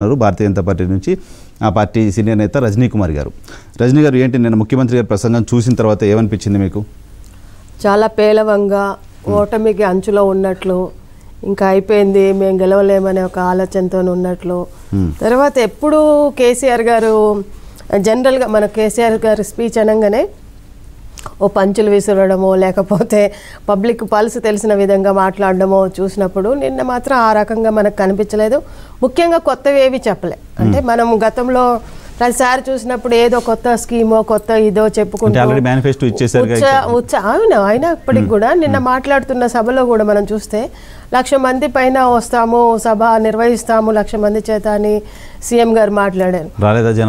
ఉన్నారు భారతీయ జనతా పార్టీ నుంచి ఆ పార్టీ సీనియర్ నేత రజనీ కుమార్ గారు రజనీ గారు ఏంటి నేను ముఖ్యమంత్రి గారి ప్రసంగం చూసిన తర్వాత ఏమనిపించింది మీకు చాలా పేలవంగా ఓటమికి అంచులో ఉన్నట్లు ఇంకా అయిపోయింది మేము గెలవలేమనే ఒక ఆలోచనతో ఉన్నట్లు తర్వాత ఎప్పుడు కేసీఆర్ గారు జనరల్గా మన కేసీఆర్ గారు స్పీచ్ అనగానే ఓ పంచులు విసురడమో లేకపోతే పబ్లిక్ పల్స్ తెలిసిన విధంగా మాట్లాడడమో చూసినప్పుడు నిన్న మాత్రం ఆ రకంగా మనకు కనిపించలేదు ముఖ్యంగా కొత్తవి ఏవి చెప్పలే అంటే మనం గతంలో ప్రతిసారి చూసినప్పుడు ఏదో కొత్త స్కీమో కొత్త ఇదో చెప్పుకుంటే ఉచ్చ అవును ఇప్పటికి కూడా నిన్న మాట్లాడుతున్న సభలో కూడా మనం చూస్తే లక్ష మంది పైన వస్తాము సభ నిర్వహిస్తాము లక్ష మంది చేత అని సీఎం గారు మాట్లాడారు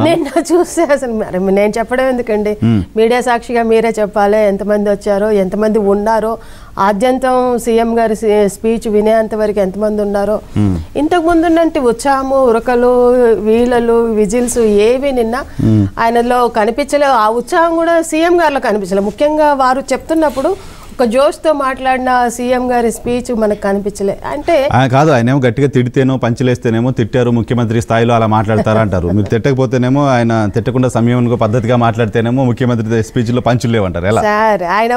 నిన్న చూస్తే అసలు నేను చెప్పడం ఎందుకండి మీడియా సాక్షిగా మీరే చెప్పాలి ఎంతమంది వచ్చారో ఎంతమంది ఉన్నారో ఆద్యంతం సీఎం గారి స్పీచ్ వినేంత వరకు ఎంతమంది ఉన్నారో ఇంతకు ముందున్నంటే ఉత్సాహము ఉరకలు వీలలు విజిల్స్ ఏవి నిన్న ఆయనలో కనిపించలేదు ఆ ఉత్సాహం కూడా సీఎం గారిలో కనిపించలేదు ముఖ్యంగా వారు చెప్తున్నప్పుడు ఒక జోష్తో మాట్లాడిన సీఎం గారి స్పీచ్ మనకు కనిపించలే అంటే కాదు ఆయన ఏమో గట్టిగా తిడితేనో పంచలేస్తేనేమో తిట్టారు ముఖ్యమంత్రి స్థాయిలో అలా మాట్లాడతారు అంటారు మీరు తిట్టకపోతేనేమో ఆయన తిట్టకుండా సమయం పద్ధతిగా మాట్లాడితేనేమో ముఖ్యమంత్రి స్పీచ్లో పంచులు లేవంటారు ఎలా సార్ ఆయన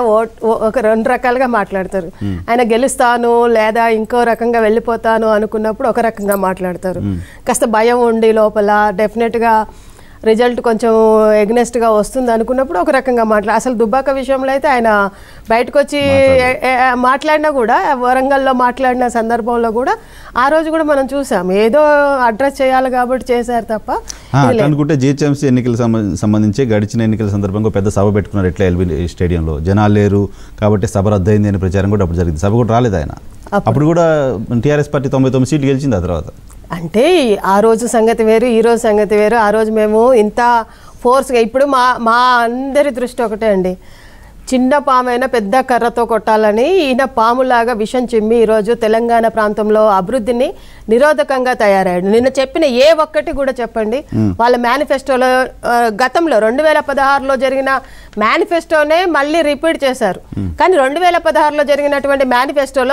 ఒక రెండు రకాలుగా మాట్లాడతారు ఆయన గెలుస్తాను లేదా ఇంకో రకంగా వెళ్ళిపోతాను అనుకున్నప్పుడు ఒక రకంగా మాట్లాడతారు కాస్త భయం ఉండి లోపల డెఫినెట్గా రిజల్ట్ కొంచెం ఎగ్నెస్ట్గా వస్తుంది అనుకున్నప్పుడు ఒక రకంగా మాట్లా అసలు దుబ్బాక విషయంలో అయితే ఆయన బయటకు వచ్చి మాట్లాడినా కూడా వరంగల్లో మాట్లాడిన సందర్భంలో కూడా ఆ రోజు కూడా మనం చూసాం ఏదో అడ్రస్ చేయాలి కాబట్టి చేశారు తప్ప అనుకుంటే జిహెచ్ఎంసీ ఎన్నికల సంబంధించి గడిచిన ఎన్నికల సందర్భంగా పెద్ద సభ పెట్టుకున్నారు ఎట్లా ఎల్బి స్టేడియంలో జనాలు లేరు కాబట్టి సభ రద్దయింది అనే ప్రచారం కూడా అప్పుడు జరిగింది సభ కూడా రాలేదు ఆయన అప్పుడు కూడా టీఆర్ఎస్ పార్టీ తొంభై తొమ్మిది సీట్లు గెలిచింది ఆ తర్వాత అంటే ఆ రోజు సంగతి వేరు ఈ రోజు సంగతి వేరు ఆ రోజు మేము ఇంత ఫోర్స్గా ఇప్పుడు మా మా అందరి దృష్టి ఒకటే అండి చిన్న పామైనా పెద్ద కర్రతో కొట్టాలని ఈయన పాములాగా విషం చిమ్మి ఈరోజు తెలంగాణ ప్రాంతంలో అభివృద్ధిని నిరోధకంగా తయారయ్యాడు నిన్న చెప్పిన ఏ ఒక్కటి కూడా చెప్పండి వాళ్ళ మేనిఫెస్టోలో గతంలో రెండు వేల పదహారులో జరిగిన మేనిఫెస్టోనే మళ్ళీ రిపీట్ చేశారు కానీ రెండు వేల పదహారులో జరిగినటువంటి మేనిఫెస్టోలో